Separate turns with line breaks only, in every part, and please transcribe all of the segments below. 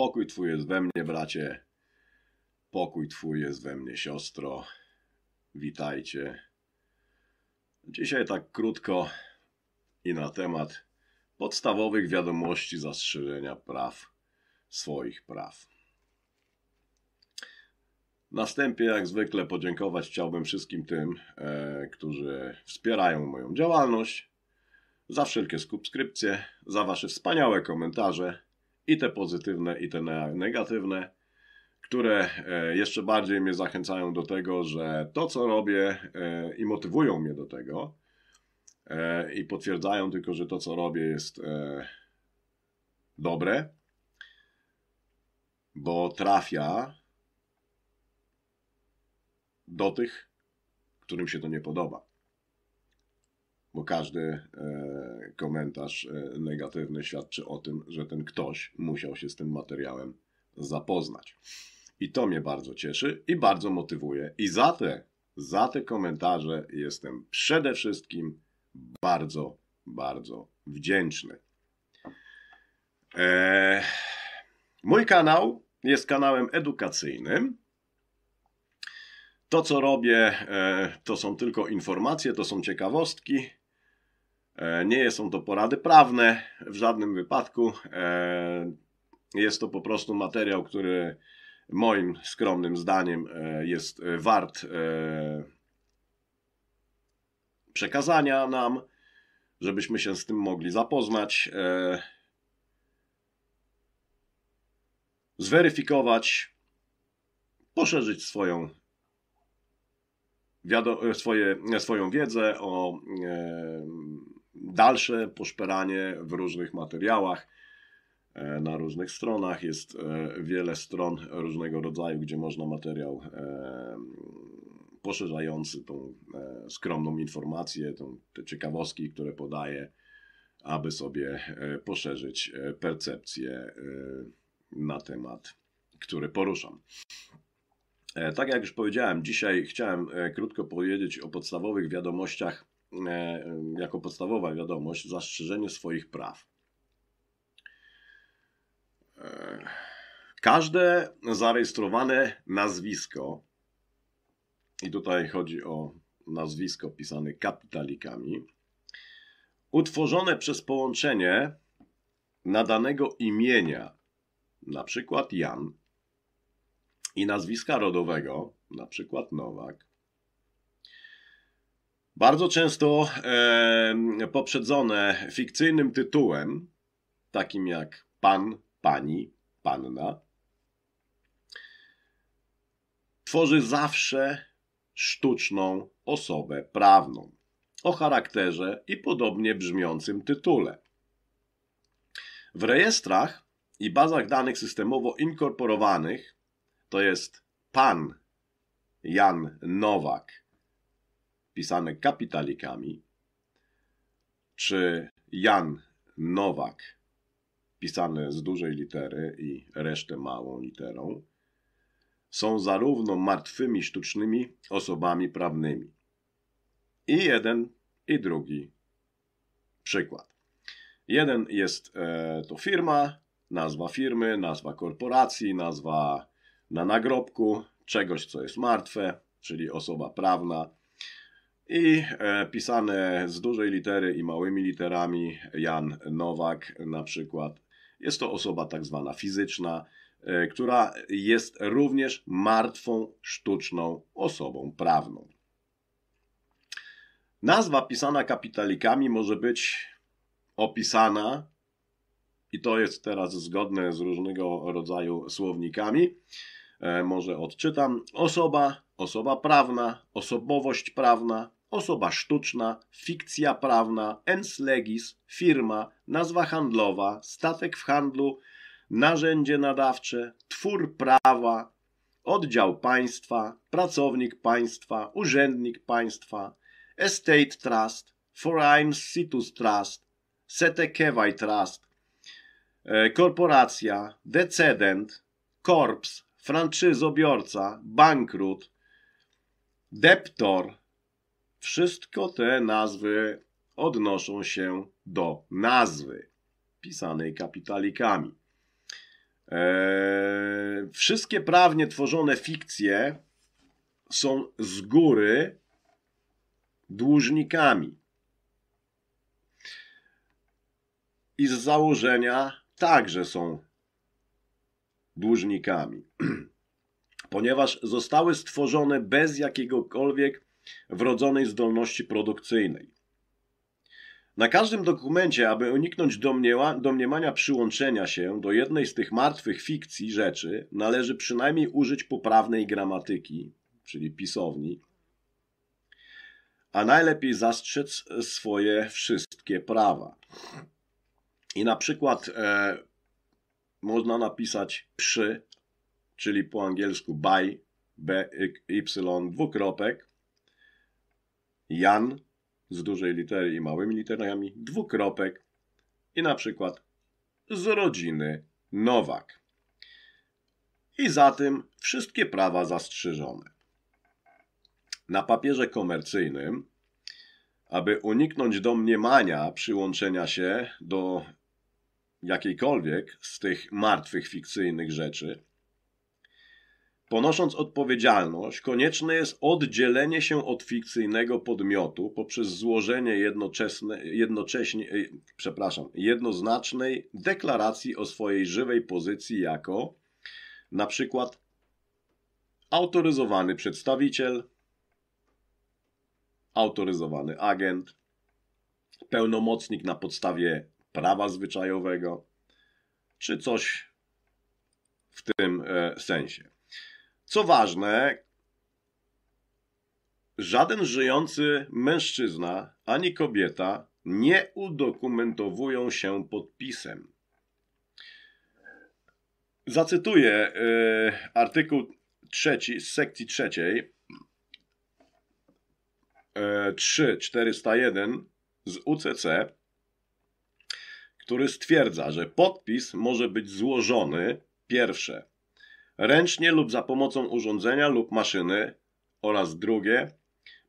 Pokój Twój jest we mnie, bracie. Pokój Twój jest we mnie, siostro. Witajcie. Dzisiaj tak krótko i na temat podstawowych wiadomości zastrzeżenia praw, swoich praw. Następnie, jak zwykle, podziękować chciałbym wszystkim tym, e, którzy wspierają moją działalność, za wszelkie subskrypcje, za Wasze wspaniałe komentarze i te pozytywne, i te negatywne, które e, jeszcze bardziej mnie zachęcają do tego, że to, co robię e, i motywują mnie do tego, e, i potwierdzają tylko, że to, co robię, jest dobre, bo trafia do tych, którym się to nie podoba. Bo każdy komentarz e, negatywny świadczy o tym, że ten ktoś musiał się z tym materiałem zapoznać. I to mnie bardzo cieszy i bardzo motywuje. I za te, za te komentarze jestem przede wszystkim bardzo, bardzo wdzięczny. Eee, mój kanał jest kanałem edukacyjnym. To, co robię, e, to są tylko informacje, to są ciekawostki. E, nie są to porady prawne w żadnym wypadku. E, jest to po prostu materiał, który moim skromnym zdaniem e, jest wart przekazania nam, żebyśmy się z tym mogli zapoznać, zweryfikować, poszerzyć swoją, swoje, swoją wiedzę o dalsze poszperanie w różnych materiałach, e, na różnych stronach. Jest e, wiele stron różnego rodzaju, gdzie można materiał e, poszerzający tą skromną informację, tą, te ciekawostki, które podaje, aby sobie poszerzyć percepcję na temat, który poruszam. Tak jak już powiedziałem, dzisiaj chciałem krótko powiedzieć o podstawowych wiadomościach E, jako podstawowa wiadomość, zastrzeżenie swoich praw. E, każde zarejestrowane nazwisko, i tutaj chodzi o nazwisko pisane kapitalikami, utworzone przez połączenie nadanego imienia, na przykład Jan, i nazwiska rodowego, na przykład Nowak, bardzo często e, poprzedzone fikcyjnym tytułem, takim jak pan, pani, panna, tworzy zawsze sztuczną osobę prawną o charakterze i podobnie brzmiącym tytule. W rejestrach i bazach danych systemowo inkorporowanych to jest pan Jan Nowak pisane kapitalikami, czy Jan Nowak, pisane z dużej litery i resztę małą literą, są zarówno martwymi sztucznymi osobami prawnymi. I jeden, i drugi przykład. Jeden jest e, to firma, nazwa firmy, nazwa korporacji, nazwa na nagrobku czegoś, co jest martwe, czyli osoba prawna i e, pisane z dużej litery i małymi literami Jan Nowak na przykład. Jest to osoba tak zwana fizyczna, e, która jest również martwą, sztuczną osobą prawną. Nazwa pisana kapitalikami może być opisana, i to jest teraz zgodne z różnego rodzaju słownikami, e, może odczytam, osoba, osoba prawna, osobowość prawna, osoba sztuczna, fikcja prawna, ens legis, firma, nazwa handlowa, statek w handlu, narzędzie nadawcze, twór prawa, oddział państwa, pracownik państwa, urzędnik państwa, estate trust, foreign situs trust, setekewaj trust, e, korporacja, decedent, korps, franczyzobiorca, bankrut, debtor. Wszystko te nazwy odnoszą się do nazwy pisanej kapitalikami. Eee, wszystkie prawnie tworzone fikcje są z góry dłużnikami. I z założenia także są dłużnikami, ponieważ zostały stworzone bez jakiegokolwiek wrodzonej zdolności produkcyjnej. Na każdym dokumencie, aby uniknąć domniemania przyłączenia się do jednej z tych martwych fikcji rzeczy, należy przynajmniej użyć poprawnej gramatyki, czyli pisowni, a najlepiej zastrzec swoje wszystkie prawa. I na przykład e, można napisać przy, czyli po angielsku by, by y, dwukropek, Jan z dużej litery i małymi literami, dwukropek i na przykład z rodziny Nowak. I za tym wszystkie prawa zastrzeżone. Na papierze komercyjnym, aby uniknąć domniemania przyłączenia się do jakiejkolwiek z tych martwych fikcyjnych rzeczy, Ponosząc odpowiedzialność, konieczne jest oddzielenie się od fikcyjnego podmiotu poprzez złożenie jednocześnie, e, przepraszam, jednoznacznej deklaracji o swojej żywej pozycji jako na przykład autoryzowany przedstawiciel, autoryzowany agent, pełnomocnik na podstawie prawa zwyczajowego, czy coś w tym e, sensie. Co ważne, żaden żyjący mężczyzna ani kobieta nie udokumentowują się podpisem. Zacytuję e, artykuł trzeci z sekcji trzeciej yy, e, 3401 z UCC, który stwierdza, że podpis może być złożony pierwsze ręcznie lub za pomocą urządzenia lub maszyny oraz drugie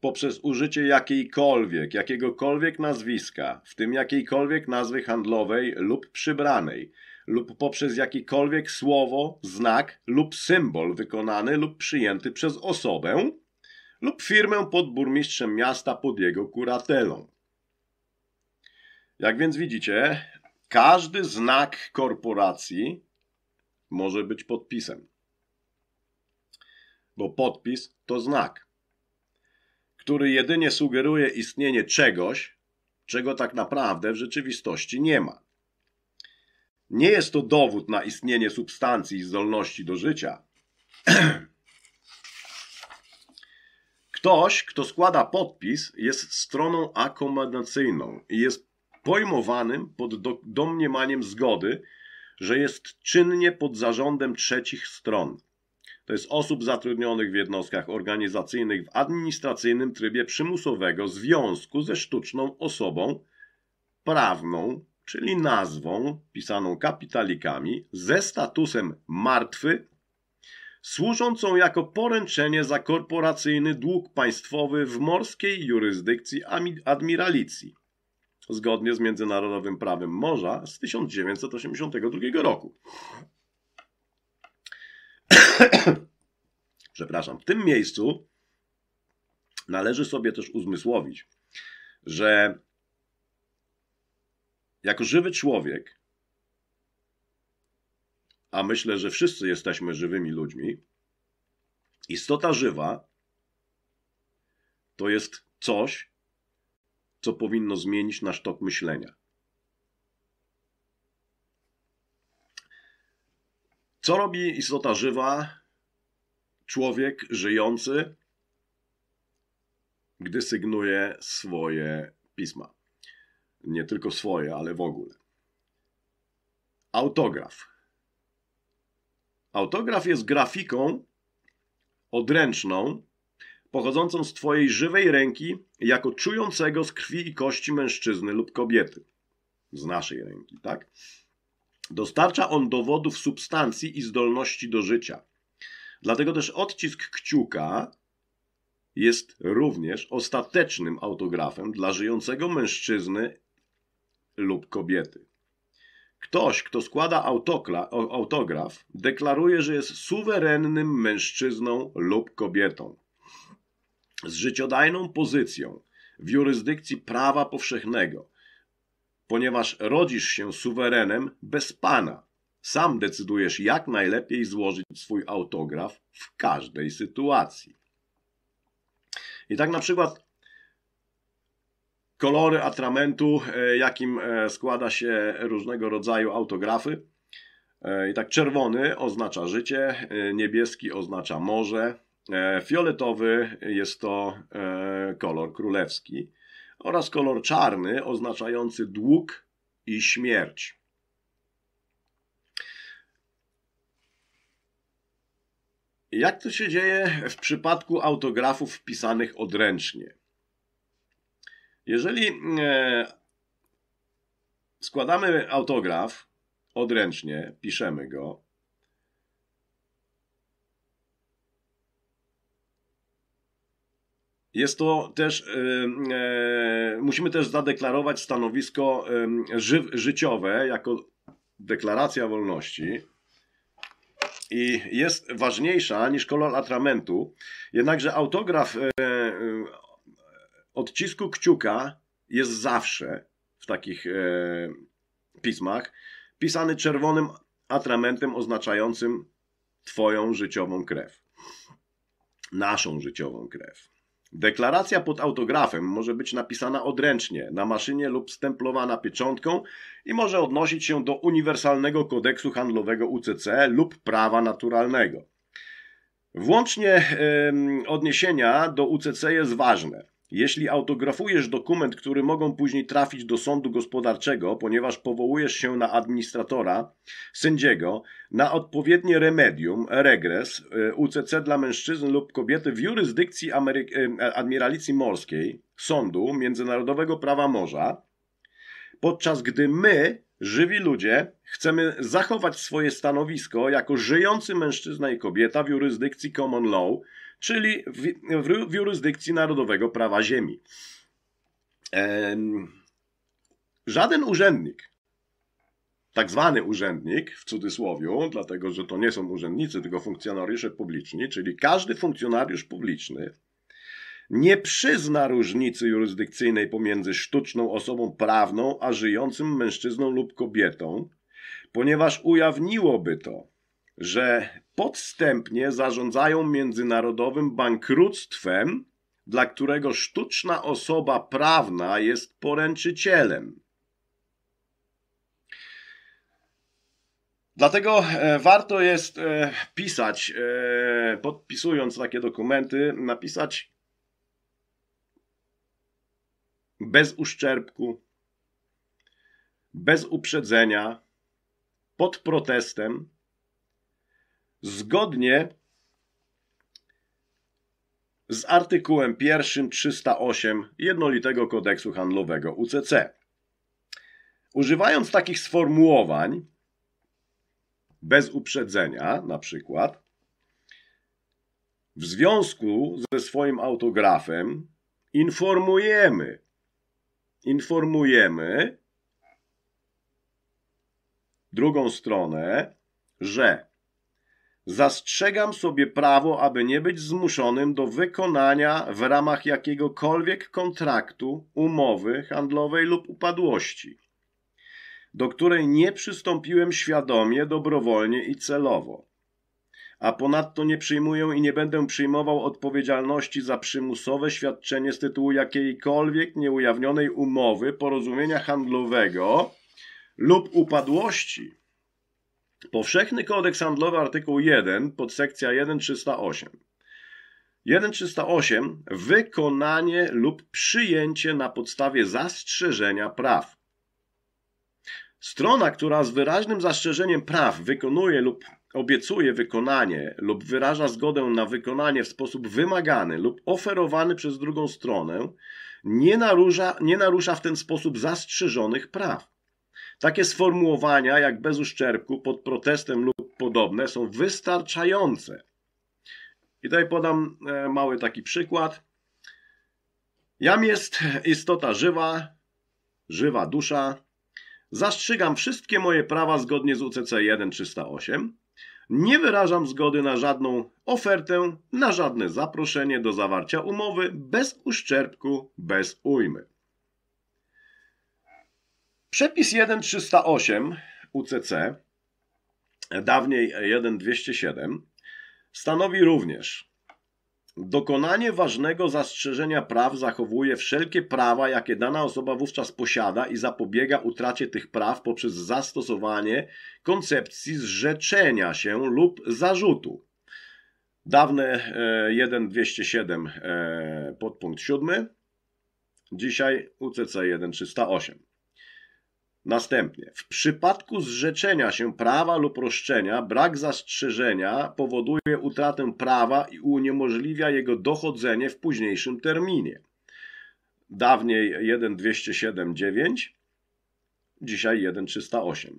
poprzez użycie jakiejkolwiek, jakiegokolwiek nazwiska, w tym jakiejkolwiek nazwy handlowej lub przybranej, lub poprzez jakiekolwiek słowo, znak lub symbol wykonany lub przyjęty przez osobę lub firmę pod burmistrzem miasta pod jego kuratelą. Jak więc widzicie, każdy znak korporacji może być podpisem bo podpis to znak, który jedynie sugeruje istnienie czegoś, czego tak naprawdę w rzeczywistości nie ma. Nie jest to dowód na istnienie substancji i zdolności do życia. Ktoś, kto składa podpis, jest stroną akomodacyjną i jest pojmowanym pod do, domniemaniem zgody, że jest czynnie pod zarządem trzecich stron to jest osób zatrudnionych w jednostkach organizacyjnych w administracyjnym trybie przymusowego związku ze sztuczną osobą prawną, czyli nazwą pisaną kapitalikami, ze statusem martwy, służącą jako poręczenie za korporacyjny dług państwowy w morskiej jurysdykcji admiralicji, zgodnie z międzynarodowym prawem morza z 1982 roku. przepraszam, w tym miejscu należy sobie też uzmysłowić, że jako żywy człowiek, a myślę, że wszyscy jesteśmy żywymi ludźmi, istota żywa to jest coś, co powinno zmienić nasz tok myślenia. Co robi istota żywa, człowiek żyjący, gdy sygnuje swoje pisma? Nie tylko swoje, ale w ogóle. Autograf. Autograf jest grafiką odręczną, pochodzącą z Twojej żywej ręki, jako czującego z krwi i kości mężczyzny lub kobiety. Z naszej ręki, tak? Dostarcza on dowodów substancji i zdolności do życia. Dlatego też odcisk kciuka jest również ostatecznym autografem dla żyjącego mężczyzny lub kobiety. Ktoś, kto składa autograf, deklaruje, że jest suwerennym mężczyzną lub kobietą. Z życiodajną pozycją w jurysdykcji prawa powszechnego, ponieważ rodzisz się suwerenem bez pana. Sam decydujesz, jak najlepiej złożyć swój autograf w każdej sytuacji. I tak na przykład kolory atramentu, e, jakim e, składa się różnego rodzaju autografy. E, I tak czerwony oznacza życie, niebieski oznacza morze, fioletowy jest to kolor królewski, oraz kolor czarny oznaczający dług i śmierć. Jak to się dzieje w przypadku autografów wpisanych odręcznie? Jeżeli e, składamy autograf odręcznie, piszemy go, Jest to też, e, e, musimy też zadeklarować stanowisko e, ży, życiowe jako deklaracja wolności i jest ważniejsza niż kolor atramentu. Jednakże autograf odcisku kciuka jest zawsze w takich pismach pisany czerwonym atramentem oznaczającym Twoją życiową krew. Naszą życiową krew. Deklaracja pod autografem może być napisana odręcznie, na maszynie lub stemplowana pieczątką i może odnosić się do Uniwersalnego Kodeksu Handlowego UCC lub prawa naturalnego. Włącznie yy, odniesienia do UCC jest ważne. Jeśli autografujesz dokument, który mogą później trafić do sądu gospodarczego, ponieważ powołujesz się na administratora, sędziego, na odpowiednie remedium, regres, y, UCC dla mężczyzn lub kobiety w jurysdykcji Amery y, Admiralicji Morskiej, sądu międzynarodowego prawa morza, podczas gdy my, żywi ludzie, chcemy zachować swoje stanowisko jako żyjący mężczyzna i kobieta w jurysdykcji common law, czyli w, w, w jurysdykcji Narodowego Prawa Ziemi. Ehm, żaden urzędnik, tak zwany urzędnik w cudzysłowie, dlatego że to nie są urzędnicy, tylko funkcjonariusze publiczni, czyli każdy funkcjonariusz publiczny nie przyzna różnicy jurysdykcyjnej pomiędzy sztuczną osobą prawną a żyjącym mężczyzną lub kobietą, ponieważ ujawniłoby to, że podstępnie zarządzają międzynarodowym bankructwem, dla którego sztuczna osoba prawna jest poręczycielem. Dlatego e, warto jest e, pisać, e, podpisując takie dokumenty, napisać bez uszczerbku, bez uprzedzenia, pod protestem, zgodnie z artykułem 1 308 Jednolitego Kodeksu Handlowego UCC. Używając takich sformułowań, bez uprzedzenia na przykład, w związku ze swoim autografem informujemy, informujemy drugą stronę, że Zastrzegam sobie prawo, aby nie być zmuszonym do wykonania w ramach jakiegokolwiek kontraktu, umowy handlowej lub upadłości, do której nie przystąpiłem świadomie, dobrowolnie i celowo. A ponadto nie przyjmuję i nie będę przyjmował odpowiedzialności za przymusowe świadczenie z tytułu jakiejkolwiek nieujawnionej umowy, porozumienia handlowego lub upadłości Powszechny kodeks handlowy artykuł 1, podsekcja 1.308. 1.308 Wykonanie lub przyjęcie na podstawie zastrzeżenia praw. Strona, która z wyraźnym zastrzeżeniem praw wykonuje lub obiecuje wykonanie lub wyraża zgodę na wykonanie w sposób wymagany lub oferowany przez drugą stronę, nie narusza, nie narusza w ten sposób zastrzeżonych praw. Takie sformułowania jak bez uszczerbku, pod protestem lub podobne są wystarczające. I tutaj podam e, mały taki przykład. Jam jest istota żywa, żywa dusza. Zastrzygam wszystkie moje prawa zgodnie z UCC 1308. Nie wyrażam zgody na żadną ofertę, na żadne zaproszenie do zawarcia umowy bez uszczerbku, bez ujmy. Przepis 1308 UCC, dawniej 1207, stanowi również Dokonanie ważnego zastrzeżenia praw zachowuje wszelkie prawa, jakie dana osoba wówczas posiada i zapobiega utracie tych praw poprzez zastosowanie koncepcji zrzeczenia się lub zarzutu. Dawne 1207 e, e, podpunkt 7, dzisiaj UCC 1308. Następnie, w przypadku zrzeczenia się prawa lub roszczenia, brak zastrzeżenia powoduje utratę prawa i uniemożliwia jego dochodzenie w późniejszym terminie. Dawniej 1207.9, dzisiaj 1308.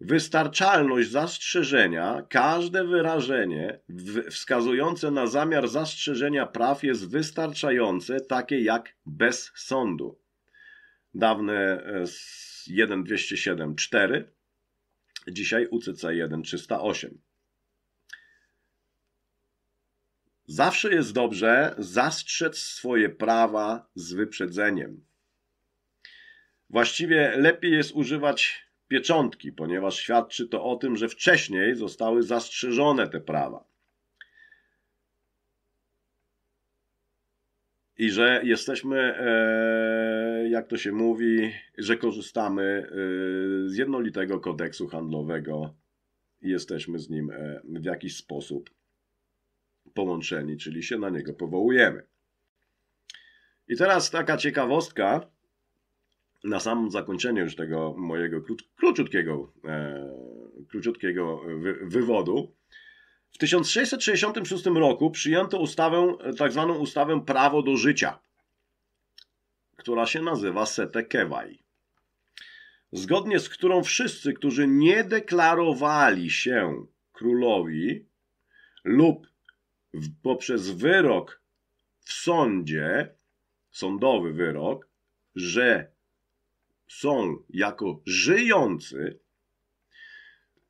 Wystarczalność zastrzeżenia, każde wyrażenie wskazujące na zamiar zastrzeżenia praw jest wystarczające, takie jak bez sądu. Dawne e, 1207.4, dzisiaj UCC 1308. Zawsze jest dobrze zastrzec swoje prawa z wyprzedzeniem. Właściwie lepiej jest używać pieczątki, ponieważ świadczy to o tym, że wcześniej zostały zastrzeżone te prawa. i że jesteśmy, e, jak to się mówi, że korzystamy e, z jednolitego kodeksu handlowego i jesteśmy z nim e, w jakiś sposób połączeni, czyli się na niego powołujemy. I teraz taka ciekawostka na samym zakończeniu już tego mojego króciutkiego, króciutkiego wywodu w 1666 roku przyjęto ustawę, e, tak zwaną ustawę prawo do życia, która się nazywa Kewaj. zgodnie z którą wszyscy, którzy nie deklarowali się królowi lub poprzez wyrok w sądzie, sądowy wyrok, że są jako żyjący,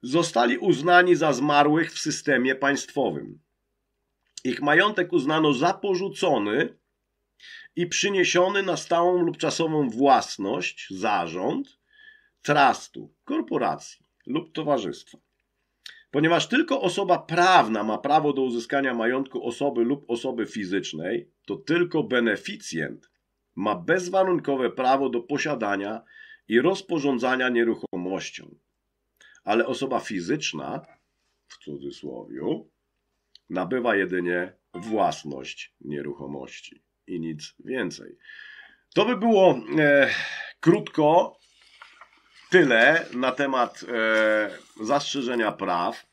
zostali uznani za zmarłych w systemie państwowym. Ich majątek uznano za porzucony i przyniesiony na stałą lub czasową własność, zarząd, trustu, korporacji lub towarzystwa. Ponieważ tylko osoba prawna ma prawo do uzyskania majątku osoby lub osoby fizycznej, to tylko beneficjent ma bezwarunkowe prawo do posiadania i rozporządzania nieruchomością ale osoba fizyczna, w cudzysłowie, nabywa jedynie własność nieruchomości i nic więcej. To by było e, krótko tyle na temat e, zastrzeżenia praw.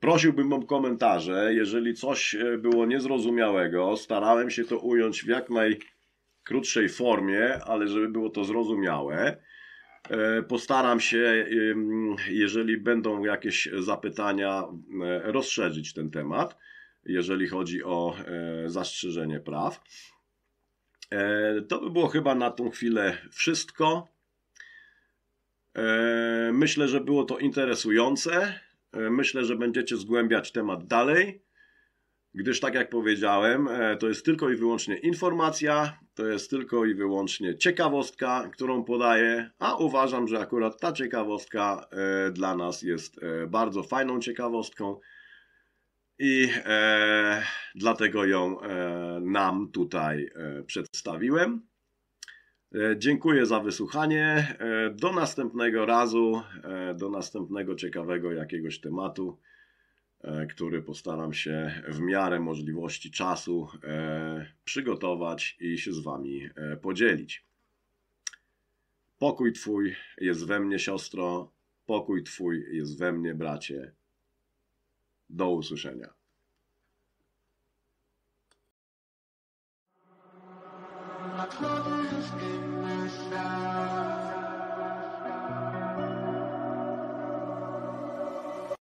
Prosiłbym o komentarze, jeżeli coś e, było niezrozumiałego. Starałem się to ująć w jak najkrótszej formie, ale żeby było to zrozumiałe. E, postaram się, jeżeli będą jakieś zapytania, e, rozszerzyć ten temat, jeżeli chodzi o e, zastrzeżenie praw. To by było chyba na tą chwilę wszystko. Myślę, że było to interesujące. Myślę, że będziecie zgłębiać temat dalej gdyż tak jak powiedziałem, e, to jest tylko i wyłącznie informacja, to jest tylko i wyłącznie ciekawostka, którą podaję, a uważam, że akurat ta ciekawostka e, dla nas jest e, bardzo fajną ciekawostką i dlatego ją nam tutaj przedstawiłem. Dziękuję za wysłuchanie. Do następnego razu, do następnego ciekawego jakiegoś tematu. E, który postaram się w miarę możliwości czasu e, przygotować i się z Wami e, podzielić. Pokój Twój jest we mnie, siostro, pokój Twój jest we mnie, bracie. Do usłyszenia. Close już the sky.